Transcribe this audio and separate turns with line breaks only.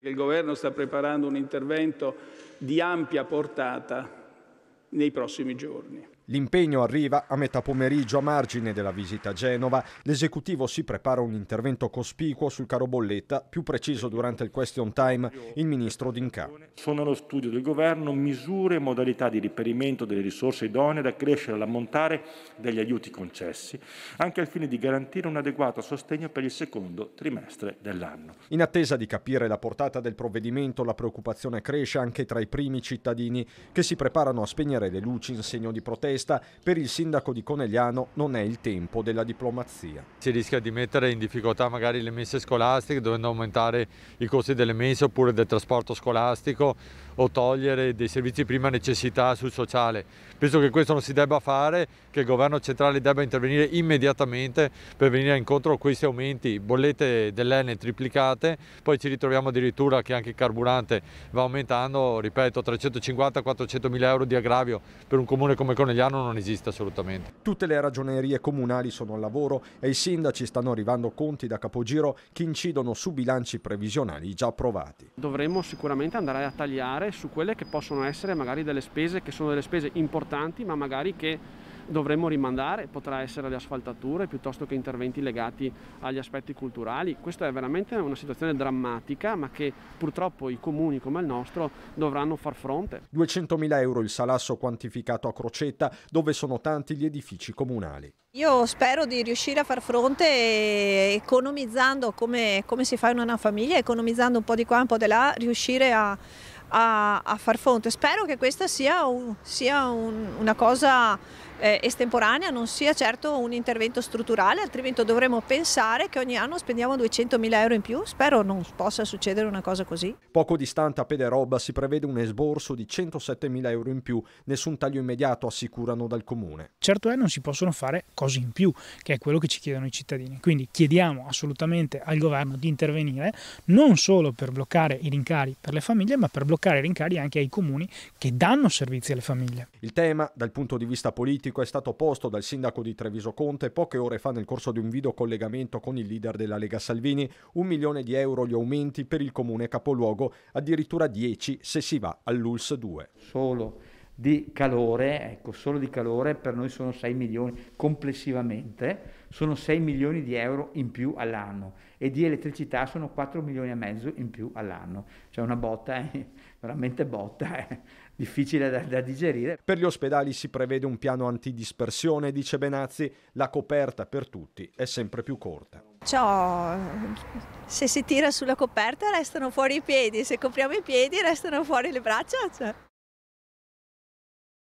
Il governo sta preparando un intervento di ampia portata nei prossimi giorni.
L'impegno arriva a metà pomeriggio a margine della visita a Genova. L'esecutivo si prepara un intervento cospicuo sul caro bolletta, più preciso durante il question time il ministro D'Inca. Sono allo studio del governo misure e modalità di riperimento delle risorse idonee da crescere all'ammontare degli aiuti concessi, anche al fine di garantire un adeguato sostegno per il secondo trimestre dell'anno. In attesa di capire la portata del provvedimento, la preoccupazione cresce anche tra i primi cittadini che si preparano a spegnere le luci in segno di protesta protesta, per il sindaco di Conegliano non è il tempo della diplomazia.
Si rischia di mettere in difficoltà magari le messe scolastiche, dovendo aumentare i costi delle messe oppure del trasporto scolastico o togliere dei servizi di prima necessità sul sociale. Penso che questo non si debba fare, che il governo centrale debba intervenire immediatamente per venire incontro a questi aumenti, bollette dell'ENE triplicate, poi ci ritroviamo addirittura che anche il carburante va aumentando, ripeto, 350-400 mila euro di aggravio per un comune come Conegliano piano non esiste assolutamente.
Tutte le ragionerie comunali sono al lavoro e i sindaci stanno arrivando conti da capogiro che incidono su bilanci previsionali già approvati.
Dovremmo sicuramente andare a tagliare su quelle che possono essere magari delle spese che sono delle spese importanti ma magari che dovremmo rimandare potrà essere le asfaltature piuttosto che interventi legati agli aspetti culturali. Questa è veramente una situazione drammatica ma che purtroppo i comuni come il nostro dovranno far fronte.
200.000 euro il salasso quantificato a Crocetta dove sono tanti gli edifici comunali.
Io spero di riuscire a far fronte eh, economizzando come, come si fa in una famiglia, economizzando un po' di qua e un po' di là, riuscire a, a, a far fronte. Spero che questa sia, un, sia un, una cosa eh, estemporanea non sia certo un intervento strutturale, altrimenti dovremmo pensare che ogni anno spendiamo 200.000 euro in più. Spero non possa succedere una cosa così.
Poco distante a Pederobba si prevede un esborso di 107.000 euro in più, nessun
taglio immediato assicurano dal comune. Certo è non si possono fare cose in più, che è quello che ci chiedono i cittadini. Quindi chiediamo assolutamente al governo di intervenire non solo per bloccare i rincari per le famiglie, ma per bloccare i rincari anche ai comuni che danno servizi alle famiglie.
Il tema, dal punto di vista politico, diagnostico è stato posto dal sindaco di Treviso Conte poche ore fa nel corso di un videocollegamento con il leader della Lega Salvini. Un milione di euro gli aumenti per il comune capoluogo, addirittura 10 se si va all'ULS 2. Solo di
calore, ecco, solo di calore per noi sono 6 milioni complessivamente, sono 6 milioni di euro in più all'anno e di elettricità sono 4 milioni e mezzo in più all'anno. Cioè una botta, eh, veramente botta, eh, difficile da, da digerire. Per
gli ospedali si prevede un piano antidispersione, dice Benazzi, la coperta per tutti è sempre più corta.
Ciò, se si tira sulla coperta restano fuori i piedi, se copriamo i piedi restano fuori le braccia. Cioè.